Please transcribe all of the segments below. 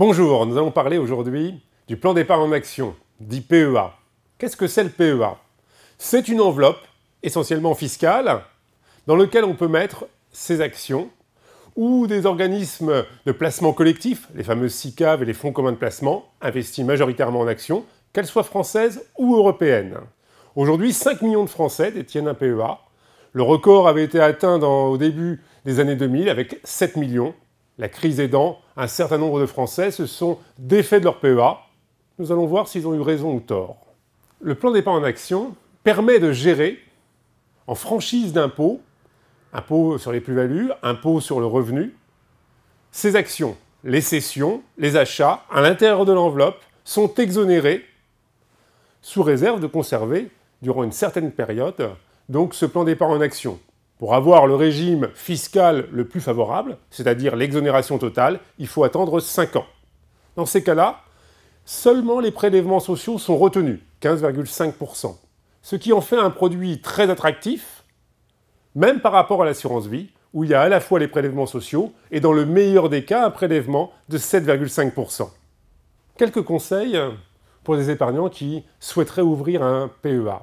Bonjour, nous allons parler aujourd'hui du plan départ en action, dit PEA. Qu'est-ce que c'est le PEA C'est une enveloppe, essentiellement fiscale, dans laquelle on peut mettre ses actions ou des organismes de placement collectif, les fameuses SICAV et les fonds communs de placement, investis majoritairement en actions, qu'elles soient françaises ou européennes. Aujourd'hui, 5 millions de Français détiennent un PEA. Le record avait été atteint au début des années 2000 avec 7 millions la crise aidant, un certain nombre de Français se sont défaits de leur PEA. Nous allons voir s'ils ont eu raison ou tort. Le plan départ en action permet de gérer, en franchise d'impôts, impôts sur les plus-values, impôts sur le revenu, ces actions. Les cessions, les achats, à l'intérieur de l'enveloppe, sont exonérés sous réserve de conserver, durant une certaine période, donc ce plan départ en action. Pour avoir le régime fiscal le plus favorable, c'est-à-dire l'exonération totale, il faut attendre 5 ans. Dans ces cas-là, seulement les prélèvements sociaux sont retenus, 15,5%, ce qui en fait un produit très attractif, même par rapport à l'assurance vie, où il y a à la fois les prélèvements sociaux et dans le meilleur des cas un prélèvement de 7,5%. Quelques conseils pour des épargnants qui souhaiteraient ouvrir un PEA.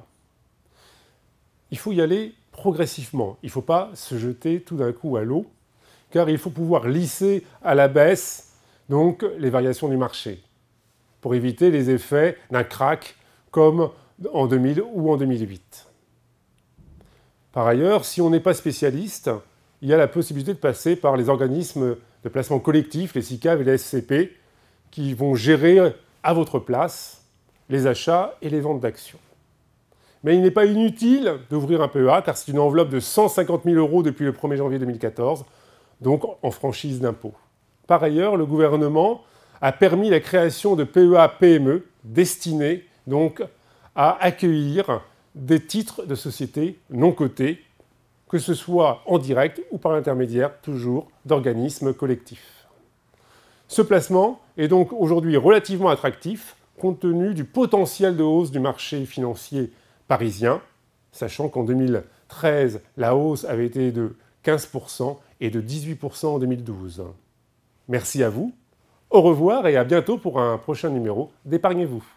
Il faut y aller progressivement. Il ne faut pas se jeter tout d'un coup à l'eau, car il faut pouvoir lisser à la baisse donc, les variations du marché, pour éviter les effets d'un crack comme en 2000 ou en 2008. Par ailleurs, si on n'est pas spécialiste, il y a la possibilité de passer par les organismes de placement collectif, les SICAV et les SCP, qui vont gérer à votre place les achats et les ventes d'actions. Mais il n'est pas inutile d'ouvrir un PEA car c'est une enveloppe de 150 000 euros depuis le 1er janvier 2014, donc en franchise d'impôts. Par ailleurs, le gouvernement a permis la création de PEA PME destinés donc à accueillir des titres de sociétés non cotées, que ce soit en direct ou par l'intermédiaire toujours d'organismes collectifs. Ce placement est donc aujourd'hui relativement attractif compte tenu du potentiel de hausse du marché financier Parisiens, sachant qu'en 2013, la hausse avait été de 15% et de 18% en 2012. Merci à vous, au revoir et à bientôt pour un prochain numéro d'Épargnez-vous.